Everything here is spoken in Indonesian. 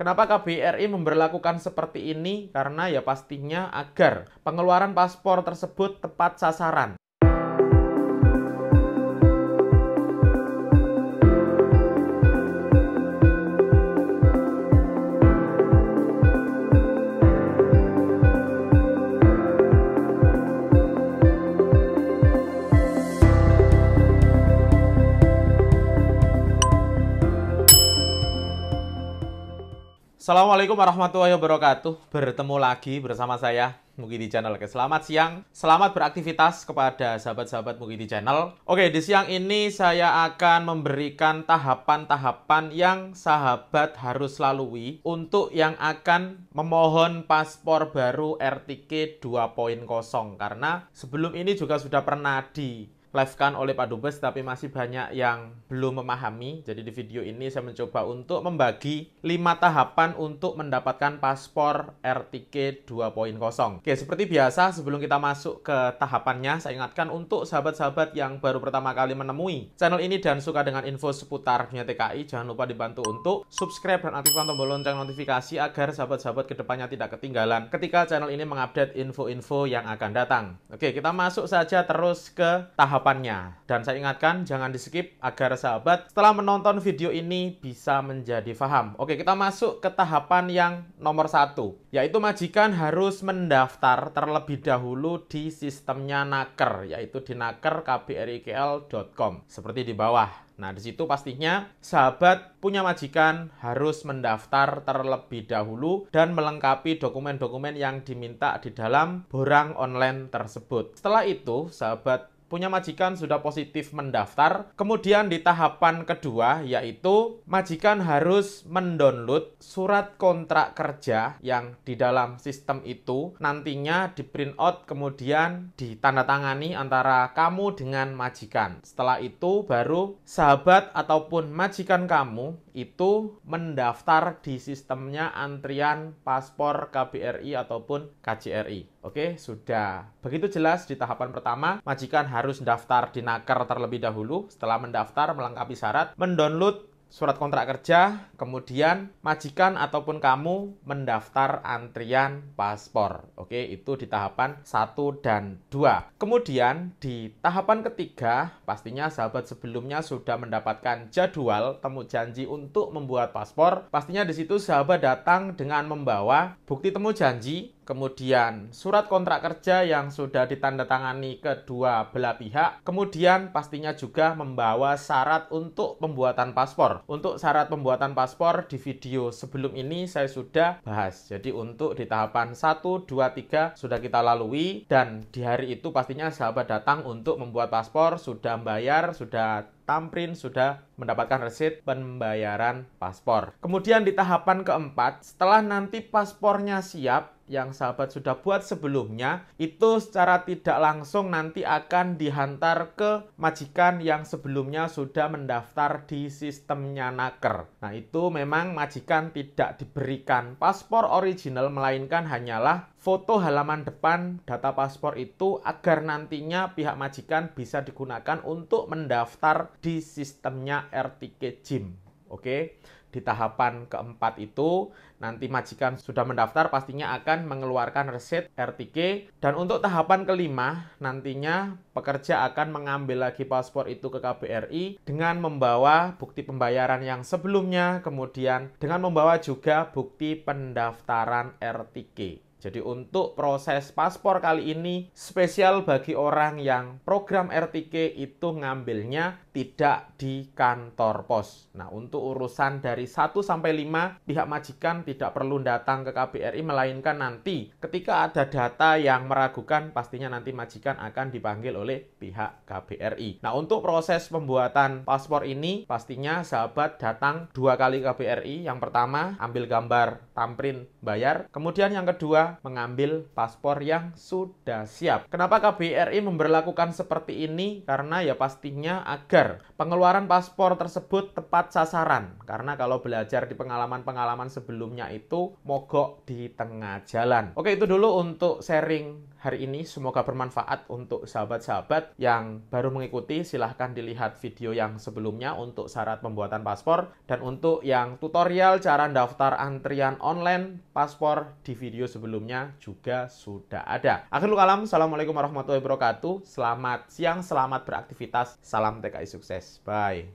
Kenapa KBRI memberlakukan seperti ini? Karena ya pastinya agar pengeluaran paspor tersebut tepat sasaran. Assalamualaikum warahmatullahi wabarakatuh. Bertemu lagi bersama saya Mugi di Channel. Oke, selamat siang. Selamat beraktivitas kepada sahabat-sahabat Mugi di Channel. Oke, di siang ini saya akan memberikan tahapan-tahapan yang sahabat harus lalui untuk yang akan memohon paspor baru RTK 2.0 karena sebelum ini juga sudah pernah di live-kan oleh Pak Dubes tapi masih banyak yang belum memahami. Jadi di video ini saya mencoba untuk membagi 5 tahapan untuk mendapatkan paspor RTK 2.0. Oke, seperti biasa sebelum kita masuk ke tahapannya, saya ingatkan untuk sahabat-sahabat yang baru pertama kali menemui channel ini dan suka dengan info seputar dunia TKI, jangan lupa dibantu untuk subscribe dan aktifkan tombol lonceng notifikasi agar sahabat-sahabat kedepannya tidak ketinggalan ketika channel ini mengupdate info-info yang akan datang. Oke, kita masuk saja terus ke tahap jawabannya. Dan saya ingatkan jangan di skip agar sahabat setelah menonton video ini bisa menjadi paham. Oke kita masuk ke tahapan yang nomor satu. Yaitu majikan harus mendaftar terlebih dahulu di sistemnya Naker. Yaitu di nakerkbrikl.com seperti di bawah. Nah, di situ pastinya sahabat punya majikan harus mendaftar terlebih dahulu dan melengkapi dokumen-dokumen yang diminta di dalam borang online tersebut. Setelah itu, sahabat punya majikan sudah positif mendaftar. Kemudian di tahapan kedua yaitu majikan harus mendownload surat kontrak kerja yang di dalam sistem itu nantinya di print out kemudian ditandatangani antara kamu dengan majikan. Setelah itu baru sahabat ataupun majikan kamu itu mendaftar di sistemnya antrian paspor KBRI ataupun KJRI. Oke, sudah. Begitu jelas di tahapan pertama, majikan harus daftar di Naker terlebih dahulu. Setelah mendaftar, melengkapi syarat, mendownload surat kontrak kerja, kemudian majikan ataupun kamu mendaftar antrian paspor. Oke, itu di tahapan 1 dan 2. Kemudian di tahapan ketiga, pastinya sahabat sebelumnya sudah mendapatkan jadwal temu janji untuk membuat paspor. Pastinya di situ sahabat datang dengan membawa bukti temu janji, kemudian surat kontrak kerja yang sudah ditandatangani kedua belah pihak, kemudian pastinya juga membawa syarat untuk pembuatan paspor. Untuk syarat pembuatan paspor di video sebelum ini saya sudah bahas. Jadi untuk di tahapan 1, 2, 3 sudah kita lalui dan di hari itu pastinya sahabat datang untuk membuat paspor, sudah membayar, sudah tamrin sudah mendapatkan resit pembayaran paspor. Kemudian di tahapan keempat, setelah nanti paspornya siap, yang sahabat sudah buat sebelumnya itu secara tidak langsung nanti akan dihantar ke majikan yang sebelumnya sudah mendaftar di sistemnya Naker. Nah, itu memang majikan tidak diberikan paspor original melainkan hanyalah foto halaman depan data paspor itu agar nantinya pihak majikan bisa digunakan untuk mendaftar di sistemnya RTK Jim. Oke. Okay? di tahapan keempat itu nanti majikan sudah mendaftar pastinya akan mengeluarkan resit RTK dan untuk tahapan kelima nantinya pekerja akan mengambil lagi paspor itu ke KBRI dengan membawa bukti pembayaran yang sebelumnya kemudian dengan membawa juga bukti pendaftaran RTK. Jadi untuk proses paspor kali ini spesial bagi orang yang program RTK itu ngambilnya tidak di kantor pos. Nah, untuk urusan dari 1 sampai 5 pihak majikan tidak perlu datang ke KBRI melainkan nanti ketika ada data yang meragukan pastinya nanti majikan akan dipanggil oleh pihak KBRI. Nah, untuk proses pembuatan paspor ini pastinya sahabat datang dua kali KBRI. Yang pertama ambil gambar, tamprin, bayar. Kemudian yang kedua mengambil paspor yang sudah siap. Kenapa KBRI memberlakukan seperti ini? Karena ya pastinya agar pengeluaran paspor tersebut tepat sasaran. Karena kalau belajar di pengalaman-pengalaman sebelumnya itu mogok di tengah jalan. Oke, itu dulu untuk sharing hari ini. Semoga bermanfaat untuk sahabat-sahabat yang baru mengikuti. Silahkan dilihat video yang sebelumnya untuk syarat pembuatan paspor dan untuk yang tutorial cara daftar antrian online paspor di video sebelumnya sebelumnya juga sudah ada. Akhirul kalam, Assalamualaikum warahmatullahi wabarakatuh. Selamat siang, selamat beraktivitas. Salam TKI sukses. Bye.